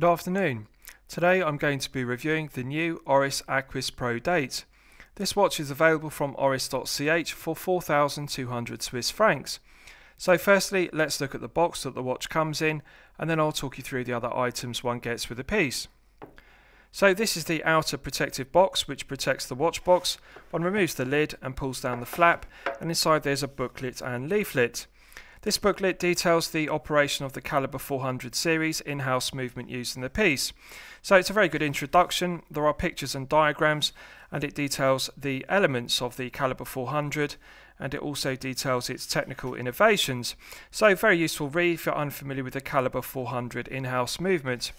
Good afternoon. Today I'm going to be reviewing the new Oris Aquis Pro Date. This watch is available from oris.ch for 4,200 Swiss francs. So firstly, let's look at the box that the watch comes in and then I'll talk you through the other items one gets with the piece. So this is the outer protective box which protects the watch box. One removes the lid and pulls down the flap and inside there's a booklet and leaflet. This booklet details the operation of the Calibre 400 series in-house movement used in the piece. So it's a very good introduction, there are pictures and diagrams and it details the elements of the Calibre 400 and it also details its technical innovations. So very useful read if you're unfamiliar with the Calibre 400 in-house movement.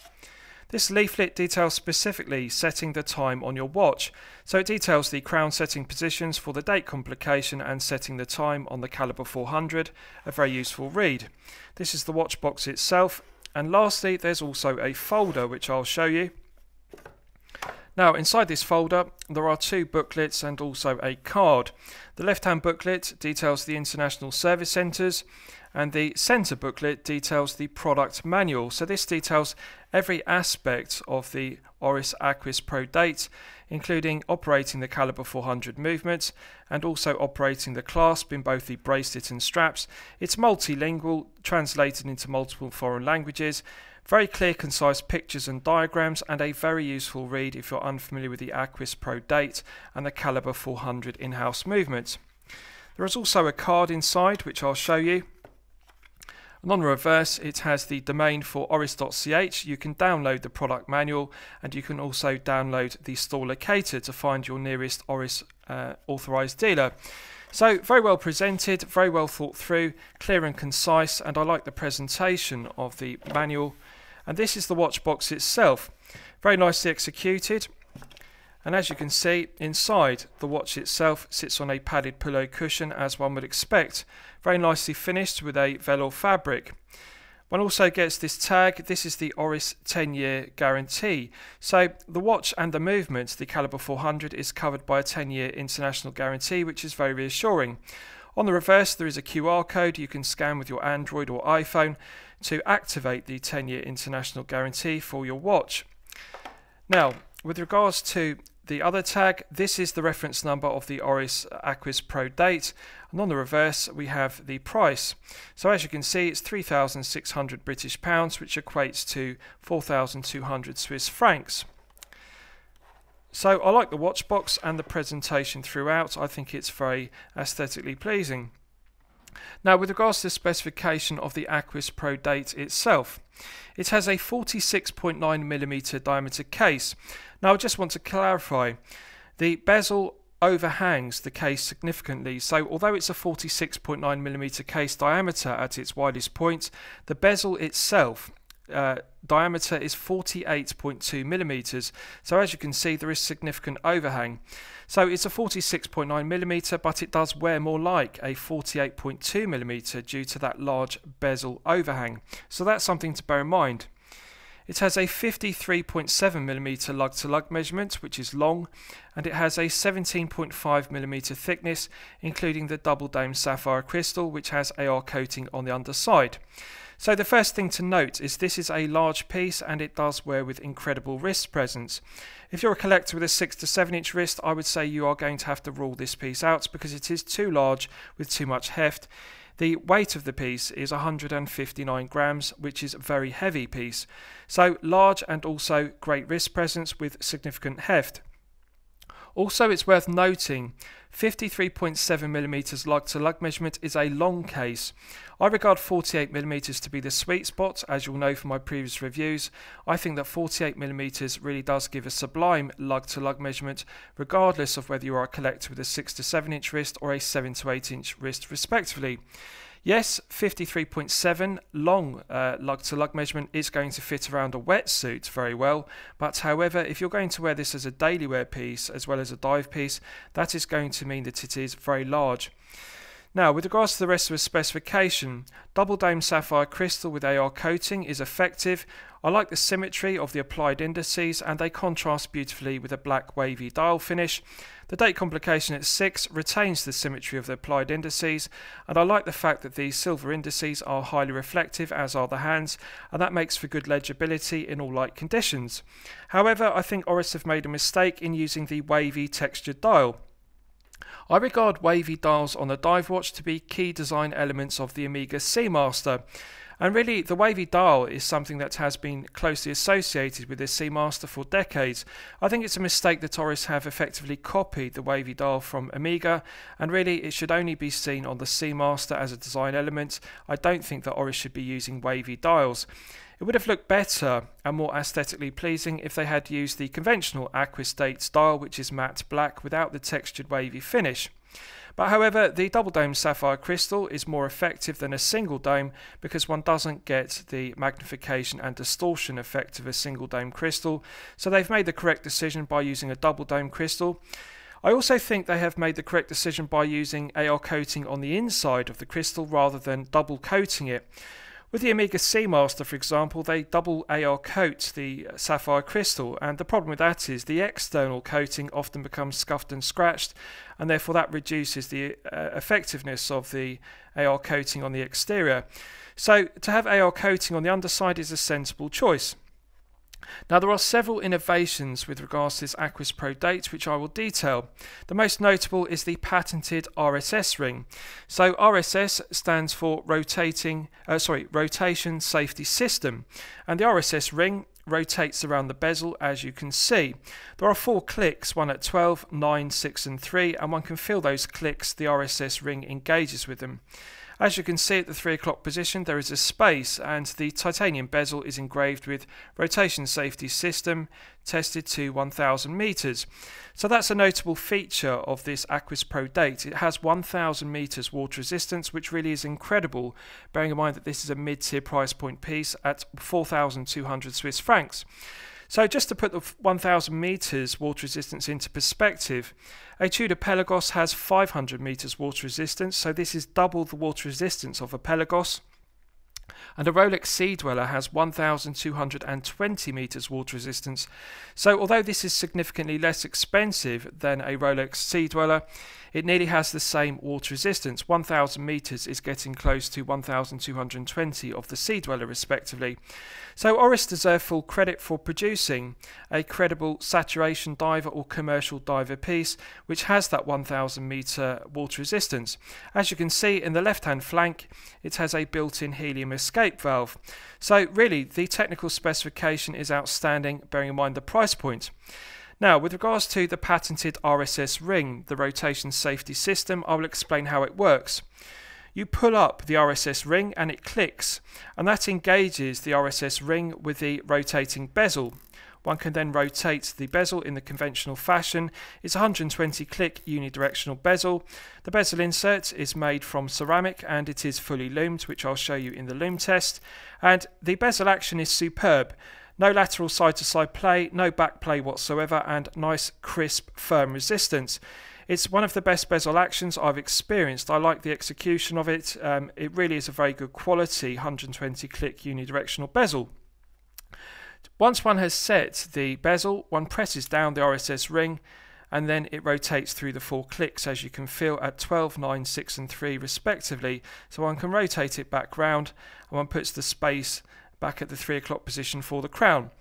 This leaflet details specifically setting the time on your watch, so it details the crown setting positions for the date complication and setting the time on the Caliber 400, a very useful read. This is the watch box itself, and lastly there's also a folder which I'll show you. Now inside this folder there are two booklets and also a card. The left hand booklet details the international service centres and the centre booklet details the product manual. So this details every aspect of the Oris Aquis Pro Date, including operating the caliber 400 movement and also operating the clasp in both the bracelet and straps. It's multilingual, translated into multiple foreign languages, very clear, concise pictures and diagrams, and a very useful read if you're unfamiliar with the Aquis Pro Date and the caliber 400 in-house movement. There is also a card inside, which I'll show you. And on the reverse, it has the domain for oris.ch. You can download the product manual and you can also download the store locator to find your nearest oris uh, authorized dealer. So very well presented, very well thought through, clear and concise, and I like the presentation of the manual. And this is the watch box itself. Very nicely executed and as you can see inside the watch itself sits on a padded pillow cushion as one would expect very nicely finished with a velour fabric one also gets this tag this is the oris 10 year guarantee so the watch and the movement the caliber 400 is covered by a 10 year international guarantee which is very reassuring on the reverse, there is a QR code you can scan with your Android or iPhone to activate the 10 year international guarantee for your watch. Now, with regards to the other tag, this is the reference number of the Oris Aquis Pro date. And on the reverse, we have the price. So as you can see, it's 3,600 British pounds, which equates to 4,200 Swiss francs. So I like the watch box and the presentation throughout. I think it's very aesthetically pleasing. Now, with regards to the specification of the Aquis Pro Date itself, it has a 46.9mm diameter case. Now, I just want to clarify, the bezel overhangs the case significantly, so although it's a 46.9mm case diameter at its widest point, the bezel itself uh, diameter is 48.2 millimeters. So as you can see, there is significant overhang. So it's a 46.9 millimeter, but it does wear more like a 48.2 millimeter due to that large bezel overhang. So that's something to bear in mind. It has a 53.7mm lug to lug measurement, which is long, and it has a 17.5mm thickness, including the double dome sapphire crystal, which has AR coating on the underside. So the first thing to note is this is a large piece and it does wear with incredible wrist presence. If you're a collector with a 6 to 7 inch wrist, I would say you are going to have to rule this piece out because it is too large with too much heft. The weight of the piece is 159 grams, which is a very heavy piece. So large and also great wrist presence with significant heft. Also, it's worth noting 537 millimeters lug to lug measurement is a long case, I regard 48mm to be the sweet spot, as you'll know from my previous reviews. I think that 48mm really does give a sublime lug to lug measurement, regardless of whether you are a collector with a 6 to 7 inch wrist or a 7 to 8 inch wrist, respectively. Yes, 53.7 long lug to lug measurement is going to fit around a wetsuit very well, but however, if you're going to wear this as a daily wear piece as well as a dive piece, that is going to mean that it is very large. Now, with regards to the rest of the specification, double dome sapphire crystal with AR coating is effective. I like the symmetry of the applied indices and they contrast beautifully with a black wavy dial finish. The date complication at 6 retains the symmetry of the applied indices and I like the fact that these silver indices are highly reflective as are the hands and that makes for good legibility in all light conditions. However, I think Oris have made a mistake in using the wavy textured dial. I regard wavy dials on the dive watch to be key design elements of the Amiga Seamaster, and really, the wavy dial is something that has been closely associated with the Seamaster for decades. I think it's a mistake that Taurus have effectively copied the wavy dial from Amiga, and really, it should only be seen on the Seamaster as a design element. I don't think that Oris should be using wavy dials. It would have looked better and more aesthetically pleasing if they had used the conventional Aquastate style, which is matte black without the textured wavy finish. But however, the double dome sapphire crystal is more effective than a single dome because one doesn't get the magnification and distortion effect of a single dome crystal. So they've made the correct decision by using a double dome crystal. I also think they have made the correct decision by using AR coating on the inside of the crystal rather than double coating it. With the Amiga Seamaster, for example, they double AR coat the uh, sapphire crystal, and the problem with that is the external coating often becomes scuffed and scratched, and therefore that reduces the uh, effectiveness of the AR coating on the exterior. So, to have AR coating on the underside is a sensible choice. Now there are several innovations with regards to this Aquis Pro date which I will detail. The most notable is the patented RSS ring. So RSS stands for rotating, uh, sorry, rotation safety system and the RSS ring rotates around the bezel as you can see. There are four clicks, one at 12, 9, 6 and 3 and one can feel those clicks the RSS ring engages with them. As you can see at the 3 o'clock position there is a space and the titanium bezel is engraved with rotation safety system tested to 1000 meters. So that's a notable feature of this Aquis Pro date. It has 1000 meters water resistance which really is incredible bearing in mind that this is a mid-tier price point piece at 4200 Swiss francs. So just to put the 1,000 metres water resistance into perspective, a Tudor Pelagos has 500 metres water resistance, so this is double the water resistance of a Pelagos. And a Rolex Sea Dweller has 1,220 metres water resistance. So although this is significantly less expensive than a Rolex Sea Dweller, it nearly has the same water resistance. 1,000 metres is getting close to 1,220 of the Sea Dweller, respectively. So Oris deserve full credit for producing a credible saturation diver or commercial diver piece, which has that 1,000 metre water resistance. As you can see in the left-hand flank, it has a built-in helium escape valve. So really, the technical specification is outstanding, bearing in mind the price point. Now, with regards to the patented RSS ring, the rotation safety system, I will explain how it works. You pull up the RSS ring and it clicks, and that engages the RSS ring with the rotating bezel. One can then rotate the bezel in the conventional fashion. It's 120 click unidirectional bezel. The bezel insert is made from ceramic and it is fully loomed, which I'll show you in the loom test. And the bezel action is superb. No lateral side to side play, no back play whatsoever, and nice, crisp, firm resistance. It's one of the best bezel actions I've experienced. I like the execution of it. Um, it really is a very good quality 120 click unidirectional bezel. Once one has set the bezel, one presses down the RSS ring and then it rotates through the four clicks as you can feel at 12, 9, 6 and 3 respectively. So one can rotate it back round and one puts the space back at the 3 o'clock position for the crown.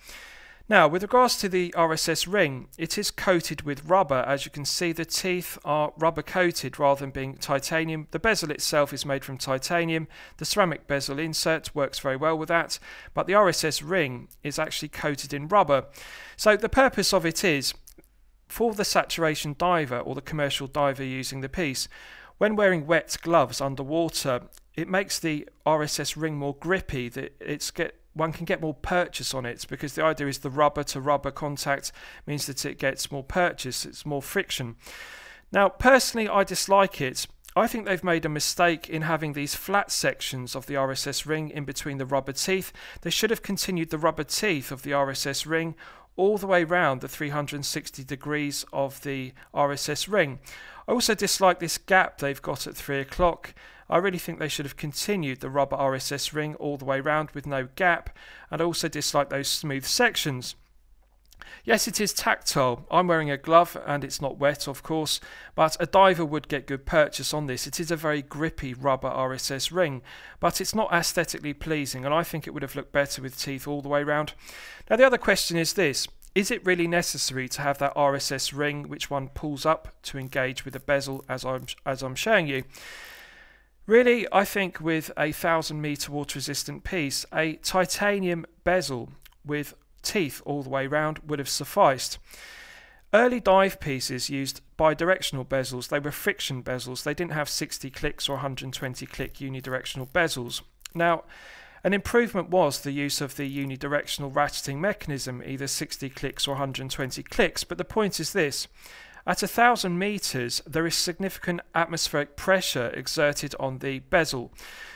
Now, with regards to the RSS ring, it is coated with rubber. As you can see, the teeth are rubber coated rather than being titanium. The bezel itself is made from titanium. The ceramic bezel insert works very well with that, but the RSS ring is actually coated in rubber. So the purpose of it is, for the saturation diver or the commercial diver using the piece, when wearing wet gloves underwater, it makes the RSS ring more grippy. That it's get one can get more purchase on it because the idea is the rubber to rubber contact means that it gets more purchase. It's more friction. Now, personally, I dislike it. I think they've made a mistake in having these flat sections of the RSS ring in between the rubber teeth. They should have continued the rubber teeth of the RSS ring all the way round the 360 degrees of the RSS ring. I also dislike this gap they've got at 3 o'clock I really think they should have continued the rubber RSS ring all the way round with no gap, and I also dislike those smooth sections. Yes, it is tactile. I'm wearing a glove and it's not wet, of course, but a diver would get good purchase on this. It is a very grippy rubber RSS ring, but it's not aesthetically pleasing, and I think it would have looked better with teeth all the way round. Now, the other question is this is it really necessary to have that RSS ring which one pulls up to engage with the bezel as I'm, as I'm showing you? Really, I think with a 1000 meter water resistant piece, a titanium bezel with teeth all the way round would have sufficed. Early dive pieces used bidirectional bezels, they were friction bezels, they didn't have 60 clicks or 120 click unidirectional bezels. Now, an improvement was the use of the unidirectional ratcheting mechanism, either 60 clicks or 120 clicks, but the point is this at 1,000 metres, there is significant atmospheric pressure exerted on the bezel.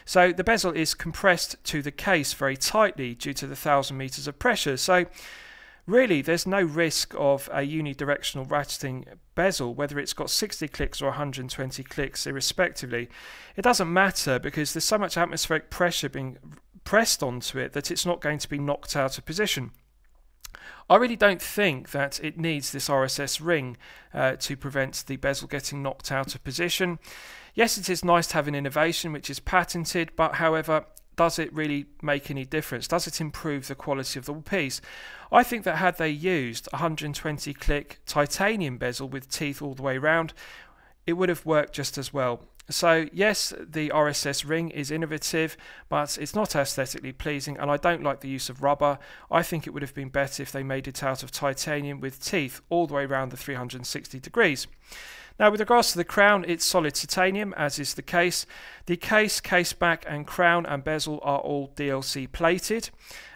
So the bezel is compressed to the case very tightly due to the 1,000 metres of pressure. So really there's no risk of a unidirectional ratcheting bezel whether it's got 60 clicks or 120 clicks irrespectively it doesn't matter because there's so much atmospheric pressure being pressed onto it that it's not going to be knocked out of position I really don't think that it needs this RSS ring uh, to prevent the bezel getting knocked out of position. Yes, it is nice to have an innovation which is patented, but however, does it really make any difference? Does it improve the quality of the piece? I think that had they used 120 click titanium bezel with teeth all the way round, it would have worked just as well. So, yes, the RSS ring is innovative, but it's not aesthetically pleasing, and I don't like the use of rubber. I think it would have been better if they made it out of titanium with teeth all the way around the 360 degrees. Now, with regards to the crown, it's solid titanium, as is the case. The case, case back, and crown and bezel are all DLC plated.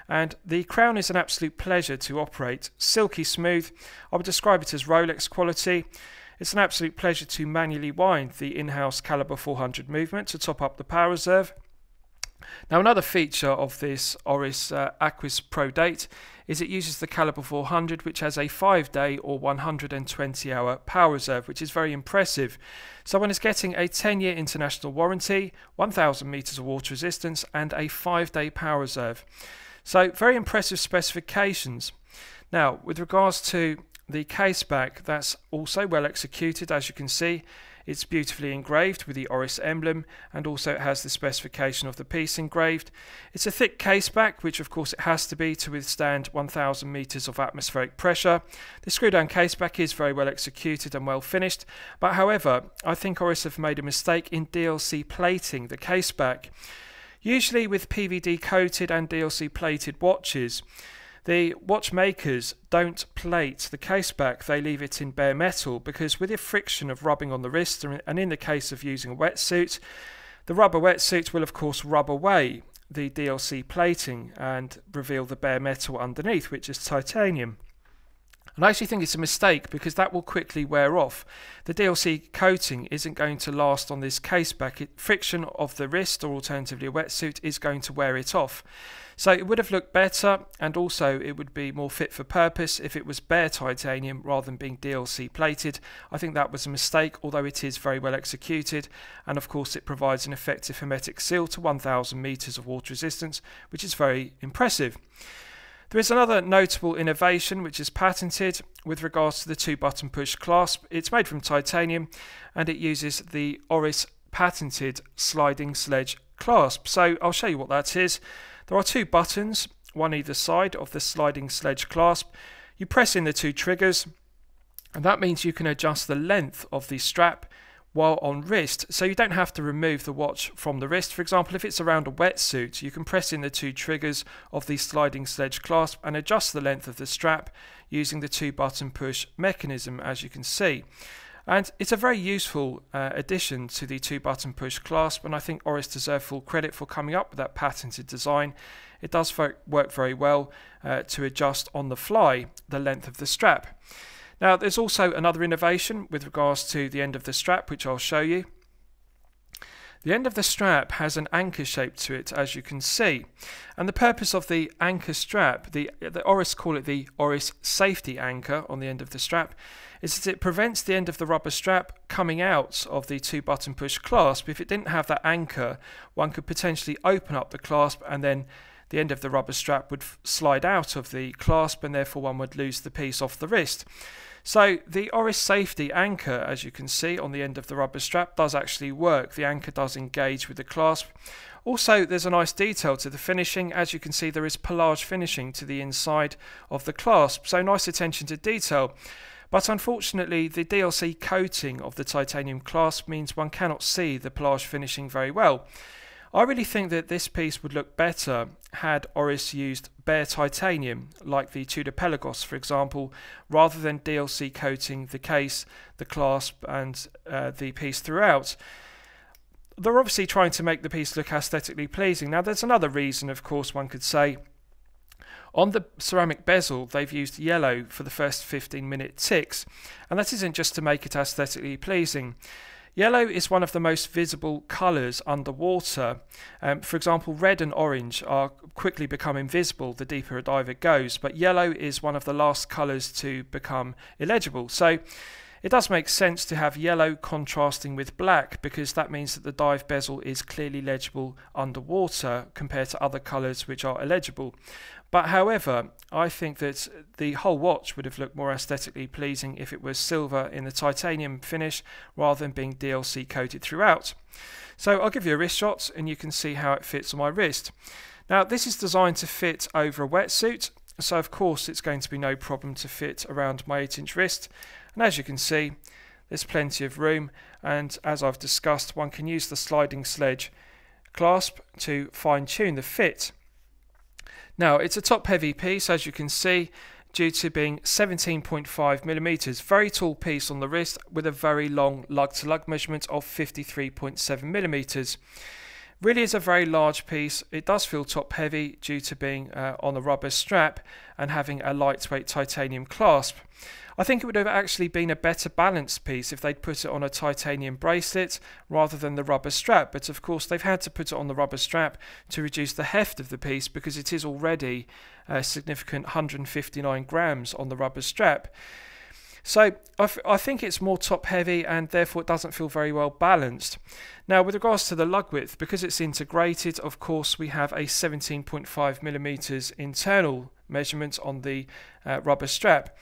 And the crown is an absolute pleasure to operate. Silky smooth. I would describe it as Rolex quality. It's an absolute pleasure to manually wind the in-house Calibre 400 movement to top up the power reserve. Now another feature of this Oris uh, Aquis Pro Date is it uses the Calibre 400 which has a 5 day or 120 hour power reserve which is very impressive. Someone is getting a 10 year international warranty, 1000 metres of water resistance and a 5 day power reserve. So very impressive specifications. Now with regards to the case back. That's also well executed, as you can see. It's beautifully engraved with the Oris emblem and also it has the specification of the piece engraved. It's a thick case back, which of course it has to be to withstand 1000 meters of atmospheric pressure. The screw down case back is very well executed and well finished, but however, I think Oris have made a mistake in DLC plating the case back. Usually with PVD coated and DLC plated watches, the watchmakers don't plate the case back, they leave it in bare metal because with the friction of rubbing on the wrist, and in the case of using a wetsuit, the rubber wetsuit will of course rub away the DLC plating and reveal the bare metal underneath, which is titanium. And I actually think it's a mistake because that will quickly wear off. The DLC coating isn't going to last on this case back. It, friction of the wrist or alternatively a wetsuit is going to wear it off. So it would have looked better and also it would be more fit for purpose if it was bare titanium rather than being DLC plated. I think that was a mistake although it is very well executed and of course it provides an effective hermetic seal to 1000 meters of water resistance which is very impressive. There is another notable innovation which is patented with regards to the two button push clasp. It's made from titanium and it uses the Oris patented sliding sledge clasp. So I'll show you what that is. There are two buttons, one either side of the sliding sledge clasp. You press in the two triggers and that means you can adjust the length of the strap while on wrist so you don't have to remove the watch from the wrist for example if it's around a wetsuit you can press in the two triggers of the sliding sledge clasp and adjust the length of the strap using the two button push mechanism as you can see and it's a very useful uh, addition to the two button push clasp, and I think Oris deserve full credit for coming up with that patented design. It does work very well uh, to adjust on the fly the length of the strap. Now, there's also another innovation with regards to the end of the strap, which I'll show you. The end of the strap has an anchor shape to it, as you can see. And the purpose of the anchor strap, the, the Oris call it the Oris safety anchor on the end of the strap, is that it prevents the end of the rubber strap coming out of the two button push clasp. If it didn't have that anchor, one could potentially open up the clasp and then the end of the rubber strap would slide out of the clasp and therefore one would lose the piece off the wrist. So the Oris safety anchor, as you can see on the end of the rubber strap, does actually work. The anchor does engage with the clasp. Also, there's a nice detail to the finishing. As you can see, there is pelage finishing to the inside of the clasp. So nice attention to detail. But unfortunately, the DLC coating of the titanium clasp means one cannot see the pelage finishing very well. I really think that this piece would look better had Oris used bare titanium, like the Tudor Pelagos, for example, rather than DLC coating the case, the clasp, and uh, the piece throughout. They're obviously trying to make the piece look aesthetically pleasing. Now, there's another reason, of course, one could say. On the ceramic bezel, they've used yellow for the first 15 minute ticks, and that isn't just to make it aesthetically pleasing. Yellow is one of the most visible colours underwater. Um, for example, red and orange are quickly become invisible the deeper a diver goes, but yellow is one of the last colours to become illegible. So it does make sense to have yellow contrasting with black because that means that the dive bezel is clearly legible underwater compared to other colours which are illegible. But however, I think that the whole watch would have looked more aesthetically pleasing if it was silver in the titanium finish rather than being DLC coated throughout. So I'll give you a wrist shot and you can see how it fits on my wrist. Now this is designed to fit over a wetsuit so of course it's going to be no problem to fit around my 8 inch wrist and as you can see there's plenty of room and as I've discussed one can use the sliding sledge clasp to fine tune the fit. Now, it's a top heavy piece, as you can see, due to being 17.5 millimeters. Very tall piece on the wrist with a very long lug to lug measurement of 53.7 millimeters. Really is a very large piece. It does feel top heavy due to being uh, on a rubber strap and having a lightweight titanium clasp. I think it would have actually been a better balanced piece if they'd put it on a titanium bracelet rather than the rubber strap, but of course they've had to put it on the rubber strap to reduce the heft of the piece because it is already a uh, significant 159 grams on the rubber strap. So I, think it's more top heavy and therefore it doesn't feel very well balanced. Now with regards to the lug width, because it's integrated, of course we have a 17.5 millimeters internal measurement on the uh, rubber strap.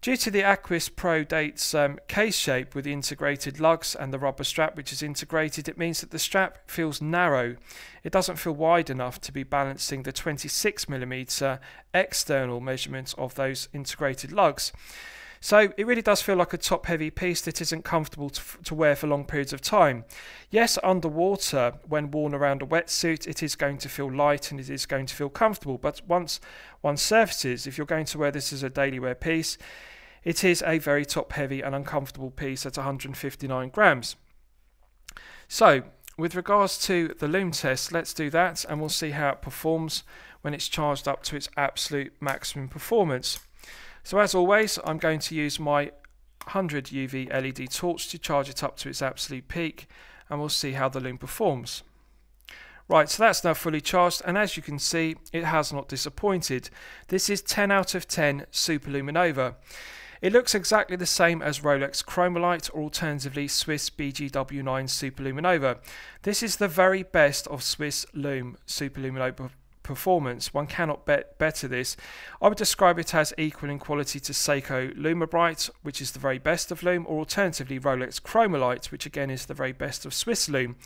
Due to the Aquis Pro Date's um, case shape with the integrated lugs and the rubber strap which is integrated, it means that the strap feels narrow. It doesn't feel wide enough to be balancing the 26mm external measurements of those integrated lugs. So it really does feel like a top heavy piece that isn't comfortable to, to wear for long periods of time. Yes, underwater, when worn around a wetsuit, it is going to feel light and it is going to feel comfortable. But once one surfaces, if you're going to wear this as a daily wear piece, it is a very top heavy and uncomfortable piece at 159 grams. So, with regards to the loom test, let's do that and we'll see how it performs when it's charged up to its absolute maximum performance. So as always, I'm going to use my 100 UV LED torch to charge it up to its absolute peak and we'll see how the loom performs. Right, so that's now fully charged and as you can see, it has not disappointed. This is 10 out of 10 Superluminova. It looks exactly the same as Rolex Chromalite or alternatively Swiss BGW9 Superluminova. This is the very best of Swiss Loom Superluminova performance. One cannot bet better this. I would describe it as equal in quality to Seiko Lumabrite, which is the very best of Lume, or alternatively Rolex Chromalite, which again is the very best of Swiss Lume.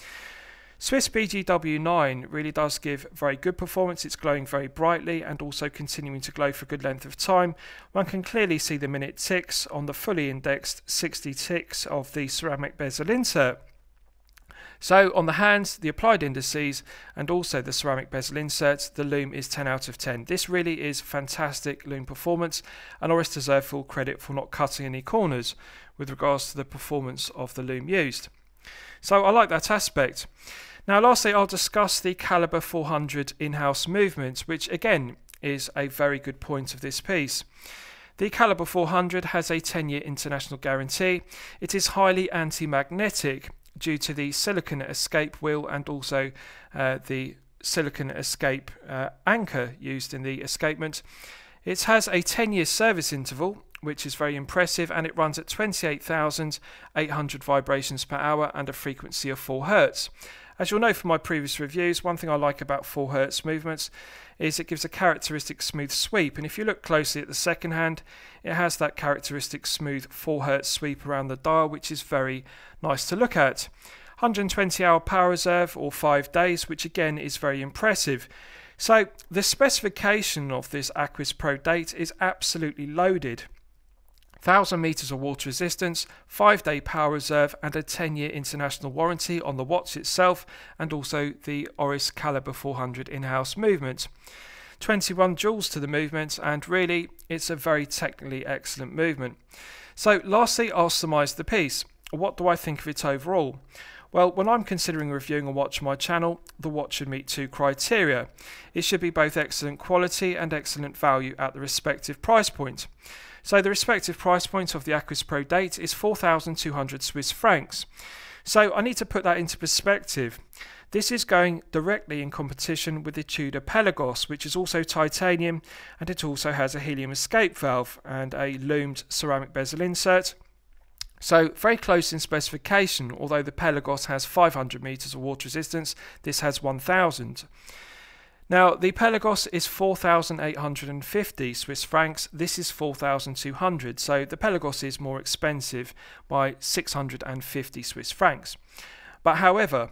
Swiss BGW9 really does give very good performance. It's glowing very brightly and also continuing to glow for a good length of time. One can clearly see the minute ticks on the fully indexed 60 ticks of the ceramic bezel insert. So on the hands, the applied indices, and also the ceramic bezel inserts, the Loom is 10 out of 10. This really is fantastic Loom performance, and Oris deserve full credit for not cutting any corners with regards to the performance of the Loom used. So I like that aspect. Now lastly, I'll discuss the Caliber 400 in-house movement, which again is a very good point of this piece. The Caliber 400 has a 10 year international guarantee. It is highly anti magnetic, due to the silicon escape wheel and also uh, the silicon escape uh, anchor used in the escapement. It has a 10 year service interval, which is very impressive, and it runs at 28,800 vibrations per hour and a frequency of 4 Hz. As you'll know from my previous reviews, one thing I like about 4Hz movements is it gives a characteristic smooth sweep and if you look closely at the second hand it has that characteristic smooth 4Hz sweep around the dial which is very nice to look at. 120 hour power reserve or 5 days which again is very impressive. So the specification of this Aquis Pro Date is absolutely loaded. 1,000 metres of water resistance, 5 day power reserve, and a 10 year international warranty on the watch itself, and also the Oris Caliber 400 in house movement. 21 joules to the movement, and really, it's a very technically excellent movement. So, lastly, I'll surmise the piece. What do I think of it overall? Well, when I'm considering reviewing a watch on my channel, the watch should meet two criteria. It should be both excellent quality and excellent value at the respective price point. So the respective price point of the Aquis Pro Date is 4,200 Swiss francs. So I need to put that into perspective. This is going directly in competition with the Tudor Pelagos, which is also titanium and it also has a helium escape valve and a loomed ceramic bezel insert. So very close in specification, although the Pelagos has 500 meters of water resistance, this has 1000. Now, the Pelagos is 4,850 Swiss francs. This is 4,200. So the Pelagos is more expensive by 650 Swiss francs. But however,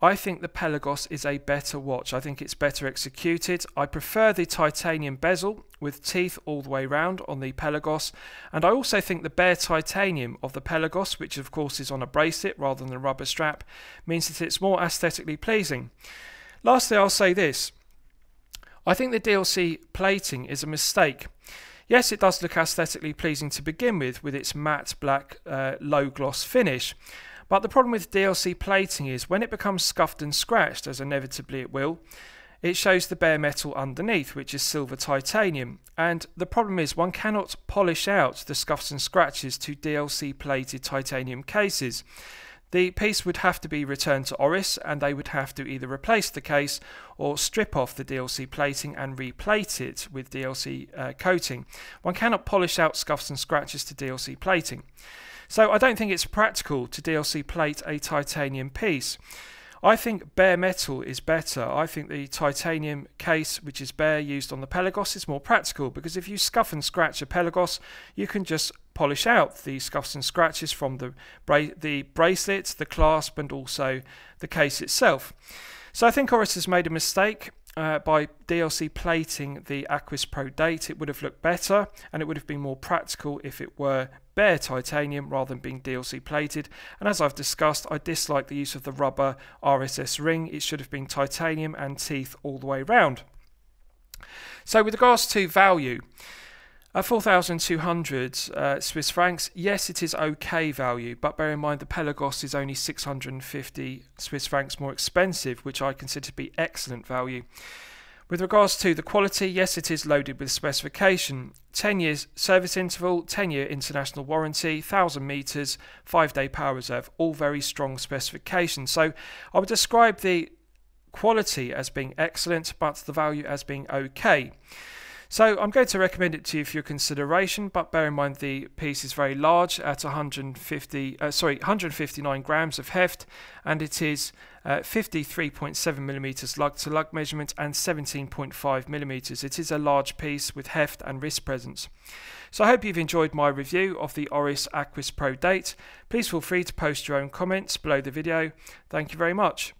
I think the Pelagos is a better watch. I think it's better executed. I prefer the titanium bezel with teeth all the way round on the Pelagos. And I also think the bare titanium of the Pelagos, which of course is on a bracelet rather than a rubber strap, means that it's more aesthetically pleasing. Lastly, I'll say this. I think the DLC plating is a mistake. Yes, it does look aesthetically pleasing to begin with, with its matte black uh, low gloss finish. But the problem with DLC plating is when it becomes scuffed and scratched, as inevitably it will, it shows the bare metal underneath, which is silver titanium. And the problem is one cannot polish out the scuffs and scratches to DLC plated titanium cases. The piece would have to be returned to Oris and they would have to either replace the case or strip off the DLC plating and replate it with DLC uh, coating. One cannot polish out scuffs and scratches to DLC plating. So I don't think it's practical to DLC plate a titanium piece. I think bare metal is better. I think the titanium case, which is bare used on the Pelagos, is more practical because if you scuff and scratch a Pelagos, you can just polish out the scuffs and scratches from the, bra- the bracelet, the clasp, and also the case itself. So I think Oris has made a mistake. Uh, by DLC plating the Aquis Pro date, it would have looked better and it would have been more practical if it were bare titanium rather than being DLC plated. And as I've discussed, I dislike the use of the rubber RSS ring, it should have been titanium and teeth all the way round. So, with regards to value, at 4,200 uh, Swiss francs, yes, it is okay value, but bear in mind the Pelagos is only 650 Swiss francs more expensive, which I consider to be excellent value. With regards to the quality, yes, it is loaded with specification 10 years service interval, 10 year international warranty, 1000 metres, 5 day power reserve, all very strong specifications. So I would describe the quality as being excellent, but the value as being okay. So I'm going to recommend it to you for your consideration, but bear in mind the piece is very large at 150, uh, sorry, 159 grams of heft, and it is uh, 53.7 millimeters lug to lug measurement and 17.5 millimeters. It is a large piece with heft and wrist presence. So I hope you've enjoyed my review of the Oris Aquis Pro Date. Please feel free to post your own comments below the video. Thank you very much.